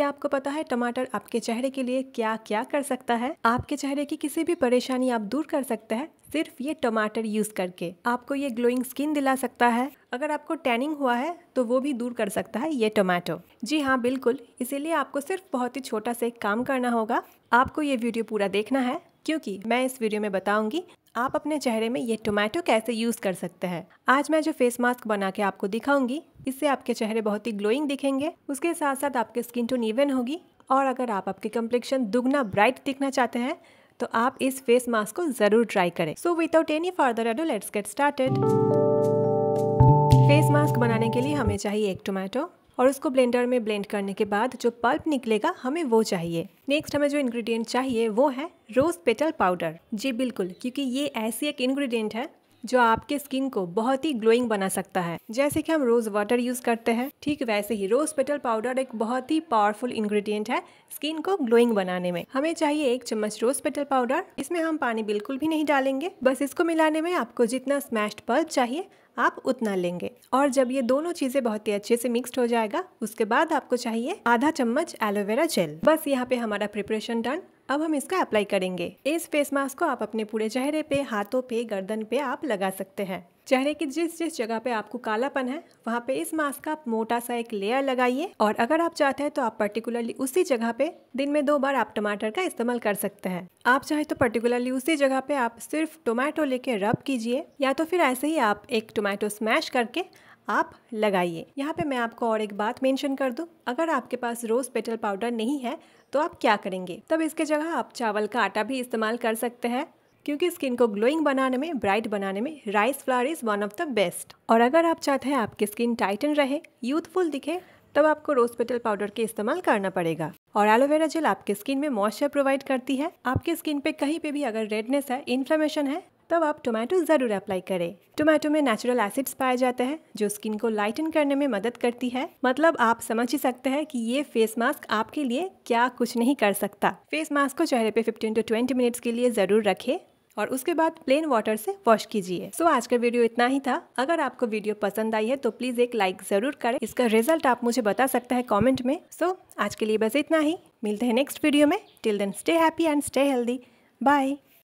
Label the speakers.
Speaker 1: क्या आपको पता है टमाटर आपके चेहरे के लिए क्या क्या कर सकता है आपके चेहरे की किसी भी परेशानी आप दूर कर सकते हैं सिर्फ ये टमाटर यूज करके आपको ये ग्लोइंग स्किन दिला सकता है अगर आपको टैनिंग हुआ है तो वो भी दूर कर सकता है ये टोमेटो जी हाँ बिल्कुल इसीलिए आपको सिर्फ बहुत ही छोटा सा एक काम करना होगा आपको ये वीडियो पूरा देखना है क्योंकि मैं इस वीडियो में बताऊंगी आप अपने चेहरे में ये टोमेटो कैसे यूज़ कर सकते हैं आज मैं जो फेस मास्क बना के आपको दिखाऊंगी इससे आपके चेहरे बहुत ही ग्लोइंग दिखेंगे उसके साथ साथ आपके स्किन टोन इवन होगी और अगर आप आपके कम्प्लेक्शन दुगना ब्राइट दिखना चाहते हैं तो आप इस फेस मास्क को ज़रूर ट्राई करें so without any further ado let's get started face mask बनाने के लिए हमें चाहिए एक टोमेटो और उसको ब्लेंडर में ब्लेंड करने के बाद जो पल्प निकलेगा हमें वो चाहिए नेक्स्ट हमें जो इंग्रेडिएंट चाहिए वो है रोज़ पेटल पाउडर जी बिल्कुल क्योंकि ये ऐसी एक इंग्रेडिएंट है जो आपके स्किन को बहुत ही ग्लोइंग बना सकता है जैसे कि हम रोज वाटर यूज करते हैं ठीक वैसे ही रोज पेटल पाउडर एक बहुत ही पावरफुल इंग्रेडिएंट है स्किन को ग्लोइंग बनाने में हमें चाहिए एक चम्मच रोज पेटल पाउडर इसमें हम पानी बिल्कुल भी नहीं डालेंगे बस इसको मिलाने में आपको जितना स्मैश्ड पल्प चाहिए आप उतना लेंगे और जब ये दोनों चीज़ें बहुत ही अच्छे से मिक्स्ड हो जाएगा उसके बाद आपको चाहिए आधा चम्मच एलोवेरा जेल बस यहाँ पे हमारा प्रिपरेशन डन अब हम इसका अप्लाई करेंगे इस फेस मास्क को आप अपने पूरे चेहरे पे हाथों पे गर्दन पे आप लगा सकते हैं चेहरे की जिस जिस जगह पे आपको कालापन है वहाँ पे इस मास्क का आप मोटा सा एक लेयर लगाइए और अगर आप चाहते हैं तो आप पर्टिकुलरली उसी जगह पे दिन में दो बार आप टमाटर का इस्तेमाल कर सकते हैं आप चाहे तो पर्टिकुलरली उसी जगह पे आप सिर्फ टोमेटो लेके रब कीजिए या तो फिर ऐसे ही आप एक टोमेटो स्मैश करके आप लगाइए यहाँ पे मैं आपको और एक बात मेंशन कर दूँ अगर आपके पास रोज़ पेटल पाउडर नहीं है तो आप क्या करेंगे तब इसके जगह आप चावल का आटा भी इस्तेमाल कर सकते हैं क्योंकि स्किन को ग्लोइंग बनाने में ब्राइट बनाने में rice flour is one of the best और अगर आप चाहते हैं आपकी स्किन टाइटन रहे यूथफुल दिखे तब आपको रोज पेटल पाउडर के इस्तेमाल करना पड़ेगा और एलोवेरा जेल आपके स्किन में मॉइस्चर प्रोवाइड करती है आपके स्किन पे कहीं पे भी अगर रेडनेस है इन्फ्लेमेशन है तब आप टोमेटो ज़रूर अप्लाई करें टोमेटो में नेचुरल एसिड्स पाए जाते हैं जो स्किन को लाइटन करने में मदद करती है मतलब आप समझ ही सकते हैं कि ये फेस मास्क आपके लिए क्या कुछ नहीं कर सकता फेस मास्क को चेहरे पे 15 टू 20 मिनट्स के लिए ज़रूर रखें और उसके बाद प्लेन वाटर से वॉश कीजिए सो so, आज का वीडियो इतना ही था अगर आपको वीडियो पसंद आई है तो प्लीज़ एक लाइक ज़रूर करें इसका रिजल्ट आप मुझे बता सकते हैं कॉमेंट में सो so, आज के लिए बस इतना ही मिलते हैं नेक्स्ट वीडियो में till then stay happy and stay healthy bye